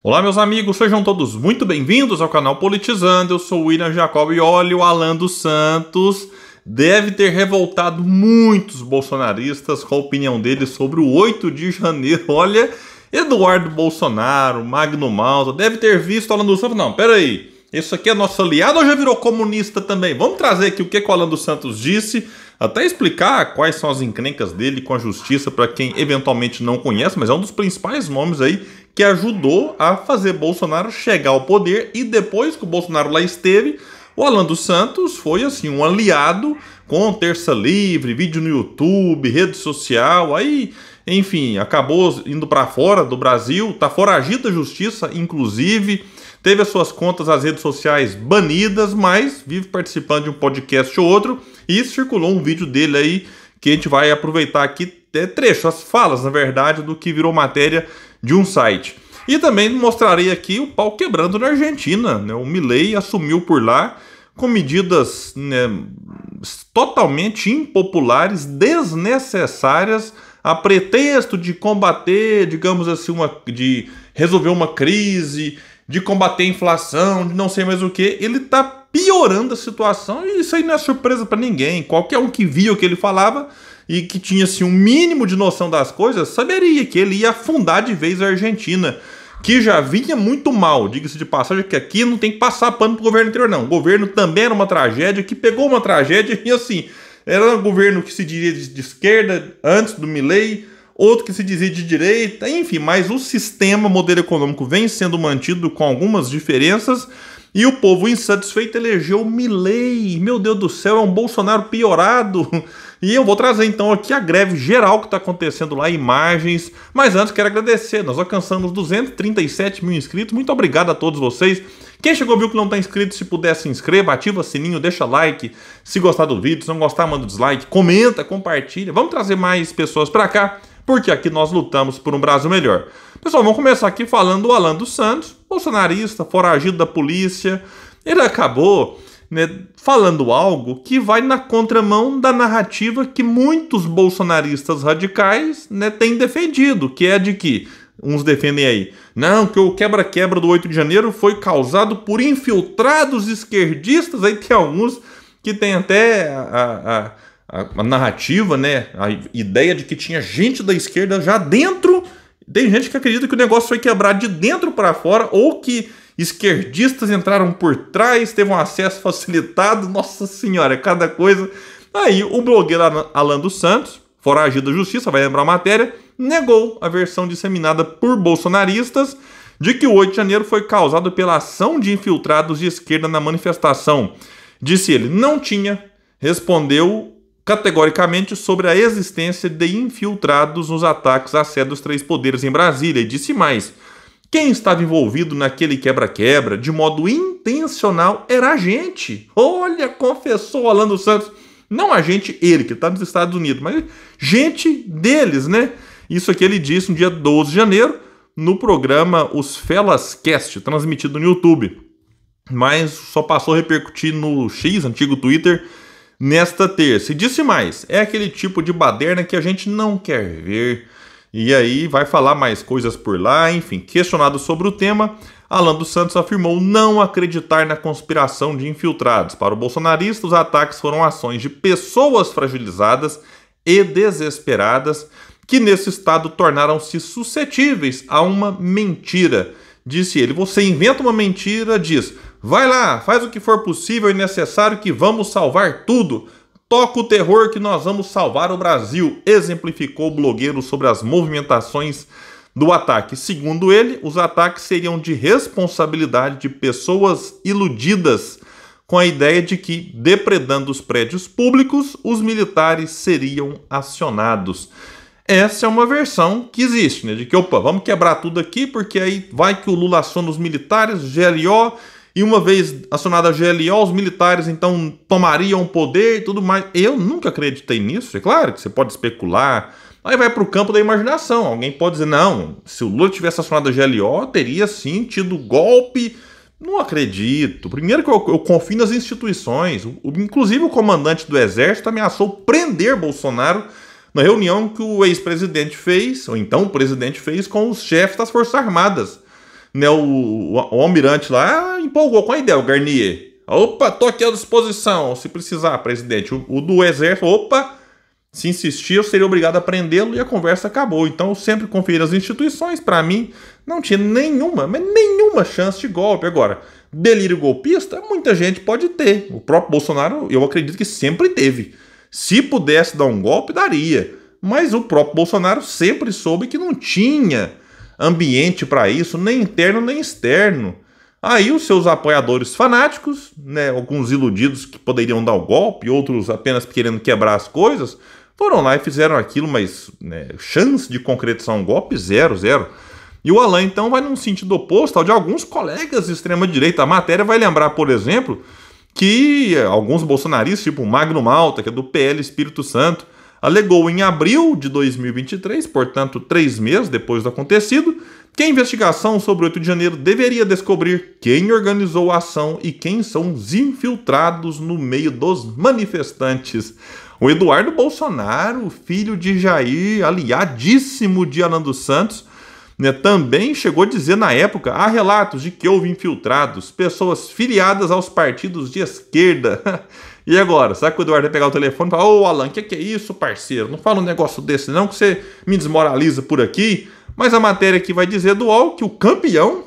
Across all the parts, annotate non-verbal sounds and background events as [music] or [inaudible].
Olá, meus amigos, sejam todos muito bem-vindos ao canal Politizando. Eu sou o William Jacob e olha, o Alan dos Santos deve ter revoltado muitos bolsonaristas com a opinião dele sobre o 8 de janeiro. [laughs] Olha, Eduardo Bolsonaro, Magno Malta, deve ter visto o Alan dos Santos. Não, peraí, isso aqui é nosso aliado ou já virou comunista também? Vamos trazer aqui o que, que o Alan dos Santos disse, até explicar quais são as encrencas dele com a justiça para quem eventualmente não conhece, mas é um dos principais nomes aí que ajudou a fazer Bolsonaro chegar ao poder e depois que o Bolsonaro lá esteve, o Alan dos Santos foi assim um aliado com terça livre, vídeo no YouTube, rede social, aí, enfim, acabou indo para fora do Brasil, tá foragido da justiça, inclusive, teve as suas contas as redes sociais banidas, mas vive participando de um podcast ou outro e circulou um vídeo dele aí que a gente vai aproveitar aqui é trecho, as falas, na verdade, do que virou matéria de um site. E também mostrarei aqui o pau quebrando na Argentina. Né? O Milley assumiu por lá com medidas né, totalmente impopulares, desnecessárias, a pretexto de combater, digamos assim, uma, de resolver uma crise, de combater a inflação, de não sei mais o que. Ele está piorando a situação e isso aí não é surpresa para ninguém. Qualquer um que viu o que ele falava e que tinha assim, um mínimo de noção das coisas, saberia que ele ia afundar de vez a Argentina, que já vinha muito mal. Diga-se de passagem que aqui não tem que passar pano para o governo anterior, não. O governo também era uma tragédia, que pegou uma tragédia e assim, era um governo que se diria de, esquerda antes do Milley, outro que se dizia de direita, enfim, mas o sistema, modelo econômico vem sendo mantido com algumas diferenças. E o povo insatisfeito elegeu o Milley. Meu Deus do céu, é um Bolsonaro piorado. E eu vou trazer então aqui a greve geral que está acontecendo lá, imagens. Mas antes quero agradecer, nós alcançamos 237 mil inscritos. Muito obrigado a todos vocês. Quem chegou viu que não está inscrito, se puder se inscreva, ativa o sininho, deixa like. Se gostar do vídeo, se não gostar, manda um dislike, comenta, compartilha. Vamos trazer mais pessoas para cá, porque aqui nós lutamos por um Brasil melhor. Pessoal, vamos começar aqui falando do Alan dos Santos, bolsonarista, foragido da polícia. Ele acabou né, falando algo que vai na contramão da narrativa que muitos bolsonaristas radicais né, têm defendido, que é de que uns defendem aí, não, que o quebra-quebra do 8 de janeiro foi causado por infiltrados esquerdistas, aí tem alguns que tem até a, a, a, a narrativa, né, a ideia de que tinha gente da esquerda já dentro, tem gente que acredita que o negócio foi quebrado de dentro para fora, ou que esquerdistas entraram por trás, teve um acesso facilitado, [laughs] nossa senhora, é cada coisa. Aí o blogueiro Alan dos Santos, foragido da justiça, vai lembrar a matéria, negou a versão disseminada por bolsonaristas de que o 8 de janeiro foi causado pela ação de infiltrados de esquerda na manifestação. Disse ele, não tinha, respondeu categoricamente sobre a existência de infiltrados nos ataques à sede dos três poderes em Brasília e disse mais. Quem estava envolvido naquele quebra-quebra de modo intencional era a gente. Olha, confessou o Alan dos Santos. Não a gente, ele, que está nos Estados Unidos, mas gente deles, né? Isso aqui ele disse no dia 12 de janeiro, no programa Os Cast, transmitido no YouTube. Mas só passou a repercutir no X, antigo Twitter, nesta terça. E disse mais: é aquele tipo de baderna que a gente não quer ver e aí vai falar mais coisas por lá, enfim. Questionado sobre o tema, Alan dos Santos afirmou não acreditar na conspiração de infiltrados. Para o bolsonarista, os ataques foram ações de pessoas fragilizadas e desesperadas que nesse estado tornaram-se suscetíveis a uma mentira. Disse ele: Você inventa uma mentira, diz, vai lá, faz o que for possível e necessário que vamos salvar tudo. Toca o terror que nós vamos salvar o Brasil, exemplificou o blogueiro sobre as movimentações do ataque. Segundo ele, os ataques seriam de responsabilidade de pessoas iludidas com a ideia de que, depredando os prédios públicos, os militares seriam acionados. Essa é uma versão que existe, né? De que, opa, vamos quebrar tudo aqui, porque aí vai que o Lula aciona os militares, GLO, e uma vez acionada a GLO, os militares então tomariam o poder e tudo mais. Eu nunca acreditei nisso, é claro que você pode especular. Aí vai para o campo da imaginação. Alguém pode dizer, não, se o Lula tivesse acionado a GLO, teria sim tido golpe. Não acredito. Primeiro que eu, eu confio nas instituições. O, inclusive o comandante do exército ameaçou prender Bolsonaro na reunião que o ex-presidente fez, ou então o presidente fez, com os chefes das Forças Armadas né, o, o, o almirante lá ah, empolgou com a ideia, o Garnier. Opa, tô aqui à disposição, se precisar, presidente. O, o do exército, opa, se insistir, eu seria obrigado a prendê-lo e a conversa acabou. Então, eu sempre confiei nas instituições. Para mim, não tinha nenhuma, mas nenhuma chance de golpe. Agora, delírio golpista, muita gente pode ter. O próprio Bolsonaro, eu acredito que sempre teve. Se pudesse dar um golpe, daria. Mas o próprio Bolsonaro sempre soube que não tinha ambiente para isso, nem interno nem externo. Aí os seus apoiadores fanáticos, né, alguns iludidos que poderiam dar o golpe, outros apenas querendo quebrar as coisas, foram lá e fizeram aquilo, mas né, chance de concretização um golpe zero, zero. E o Alain então vai num sentido oposto ao de alguns colegas de extrema direita. A matéria vai lembrar, por exemplo, que alguns bolsonaristas, tipo Magno Malta, que é do PL Espírito Santo, alegou em abril de 2023, portanto três meses depois do acontecido, que a investigação sobre 8 de janeiro deveria descobrir quem organizou a ação e quem são os infiltrados no meio dos manifestantes. O Eduardo Bolsonaro, filho de Jair, aliadíssimo de Alan dos Santos, né, também chegou a dizer na época: há relatos de que houve infiltrados, pessoas filiadas aos partidos de esquerda. [laughs] e agora? Será que o Eduardo vai pegar o telefone e falar: Ô Alan, o que, que é isso, parceiro? Não fala um negócio desse, não, que você me desmoraliza por aqui. Mas a matéria aqui vai dizer do UOL é que o campeão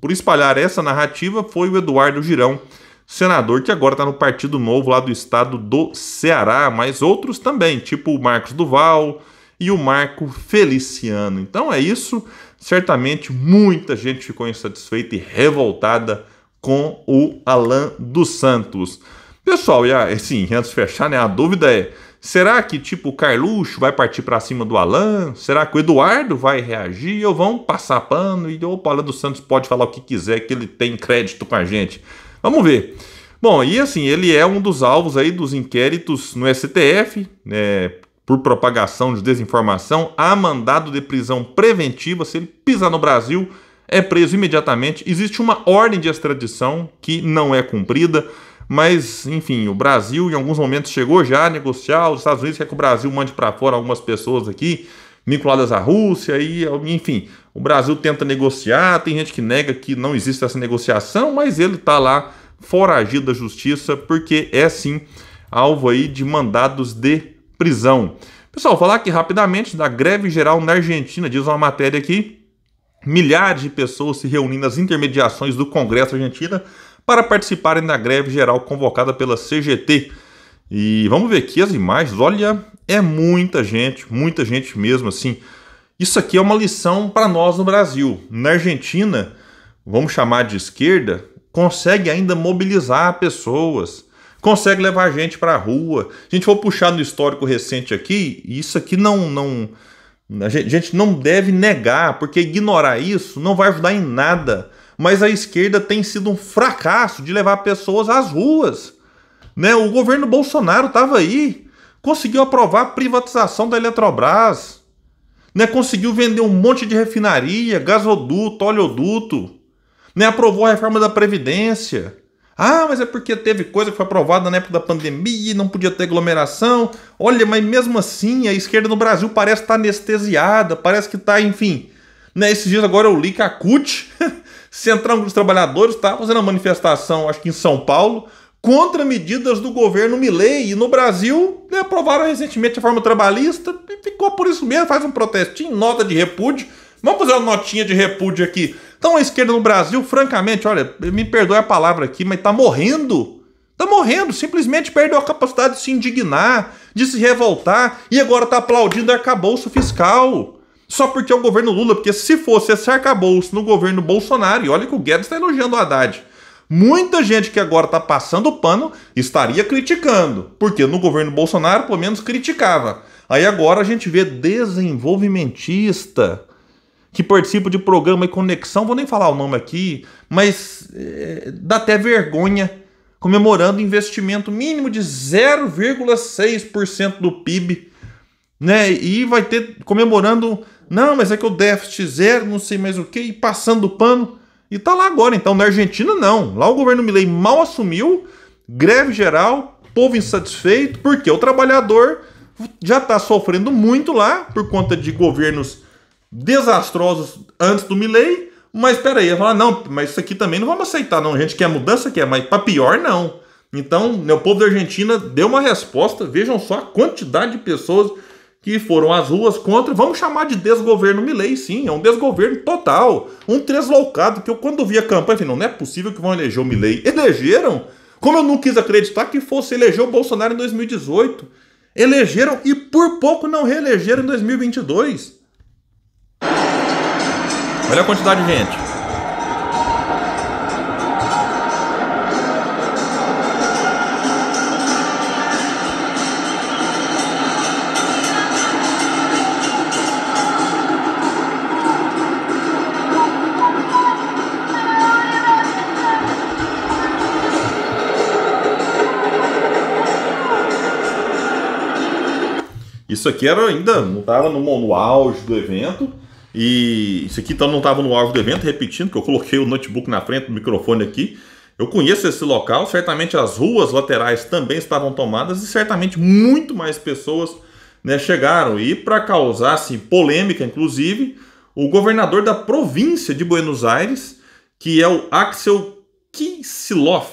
por espalhar essa narrativa foi o Eduardo Girão, senador que agora está no Partido Novo lá do estado do Ceará, mas outros também, tipo o Marcos Duval e o Marco Feliciano. Então é isso. Certamente muita gente ficou insatisfeita e revoltada com o Alan dos Santos. Pessoal, e assim, antes de fechar, né, a dúvida é: será que tipo o Carluxo vai partir para cima do Alan? Será que o Eduardo vai reagir ou vão passar pano e o Alan dos Santos pode falar o que quiser que ele tem crédito com a gente? Vamos ver. Bom, e assim, ele é um dos alvos aí dos inquéritos no STF, né, por propagação de desinformação há mandado de prisão preventiva. Se ele pisar no Brasil, é preso imediatamente. Existe uma ordem de extradição que não é cumprida, mas enfim, o Brasil em alguns momentos chegou já a negociar. Os Estados Unidos quer que o Brasil mande para fora algumas pessoas aqui, vinculadas à Rússia, e enfim, o Brasil tenta negociar. Tem gente que nega que não existe essa negociação, mas ele está lá foragido da justiça porque é sim alvo aí de mandados de prisão. Pessoal, falar aqui rapidamente da greve geral na Argentina, diz uma matéria aqui. Milhares de pessoas se reunindo nas intermediações do Congresso Argentina para participarem da greve geral convocada pela CGT. E vamos ver aqui as imagens. Olha, é muita gente, muita gente mesmo assim. Isso aqui é uma lição para nós no Brasil. Na Argentina, vamos chamar de esquerda, consegue ainda mobilizar pessoas, consegue levar a gente para a rua. Se a gente for puxar no histórico recente aqui, isso aqui não. não a gente não deve negar, porque ignorar isso não vai ajudar em nada. Mas a esquerda tem sido um fracasso de levar pessoas às ruas. Né? O governo Bolsonaro estava aí, conseguiu aprovar a privatização da Eletrobras, né? conseguiu vender um monte de refinaria, gasoduto, oleoduto, né? aprovou a reforma da Previdência. Ah, mas é porque teve coisa que foi aprovada na época da pandemia e não podia ter aglomeração. Olha, mas mesmo assim a esquerda no Brasil parece estar tá anestesiada, parece que está, enfim. Né, esses dias agora eu li que a CUT, [laughs] Central dos Trabalhadores, está fazendo uma manifestação, acho que em São Paulo, contra medidas do governo Milley. E no Brasil, né, aprovaram recentemente a forma trabalhista e ficou por isso mesmo. Faz um protestinho, nota de repúdio. Vamos fazer uma notinha de repúdio aqui. Então a esquerda no Brasil, francamente, olha, me perdoe a palavra aqui, mas tá morrendo. Tá morrendo, simplesmente perdeu a capacidade de se indignar, de se revoltar e agora tá aplaudindo arcabouço fiscal. Só porque é o governo Lula, porque se fosse esse arcabouço no governo Bolsonaro, e olha que o Guedes está elogiando o Haddad. Muita gente que agora está passando o pano estaria criticando, porque no governo Bolsonaro pelo menos criticava. Aí agora a gente vê desenvolvimentista que participam de programa e conexão, vou nem falar o nome aqui, mas é, dá até vergonha comemorando investimento mínimo de 0,6% do PIB, né? E vai ter comemorando, não, mas é que o déficit zero, não sei mais o que, e passando pano. E tá lá agora, então, na Argentina não. Lá o governo Milei mal assumiu, greve geral, povo insatisfeito, porque o trabalhador já está sofrendo muito lá por conta de governos desastrosos antes do Milley, mas peraí, ia falar, não, mas isso aqui também não vamos aceitar, não. A gente quer mudança, quer, é, mas para pior não. Então, o povo da Argentina deu uma resposta. Vejam só a quantidade de pessoas que foram às ruas contra. Vamos chamar de desgoverno Milei, sim. É um desgoverno total. Um tresloucado, que eu, quando vi a campanha, falei, não, não é possível que vão eleger o Milei. Elegeram. Como eu não quis acreditar que fosse eleger o Bolsonaro em 2018. Elegeram e por pouco não reelegeram em 2022. Olha a quantidade de gente. Isso aqui era ainda, não estava no, no auge do evento e isso aqui então não estava no áudio do evento, repetindo, que eu coloquei o notebook na frente, o microfone aqui. Eu conheço esse local, certamente as ruas laterais também estavam tomadas e certamente muito mais pessoas né, chegaram. E para causar assim, polêmica, inclusive, o governador da província de Buenos Aires, que é o Axel Kicillof,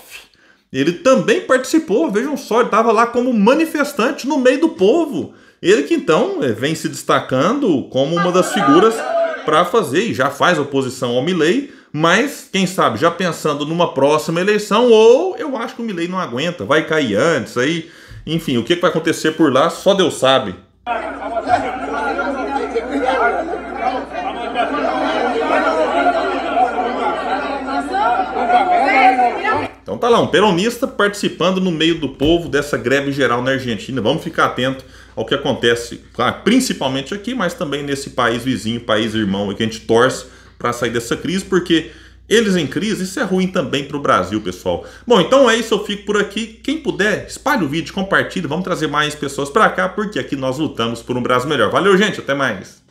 ele também participou, vejam só, ele estava lá como manifestante no meio do povo. Ele que então eh, vem se destacando como uma das figuras para fazer e já faz oposição ao Milley, mas quem sabe já pensando numa próxima eleição ou eu acho que o Milley não aguenta, vai cair antes aí. Enfim, o que vai acontecer por lá só Deus sabe. tá lá um peronista participando no meio do povo dessa greve geral na Argentina. Vamos ficar atento ao que acontece, principalmente aqui, mas também nesse país vizinho, país irmão, que a gente torce para sair dessa crise, porque eles em crise, isso é ruim também para o Brasil, pessoal. Bom, então é isso, eu fico por aqui. Quem puder, espalhe o vídeo, compartilhe, vamos trazer mais pessoas para cá, porque aqui nós lutamos por um Brasil melhor. Valeu, gente, até mais.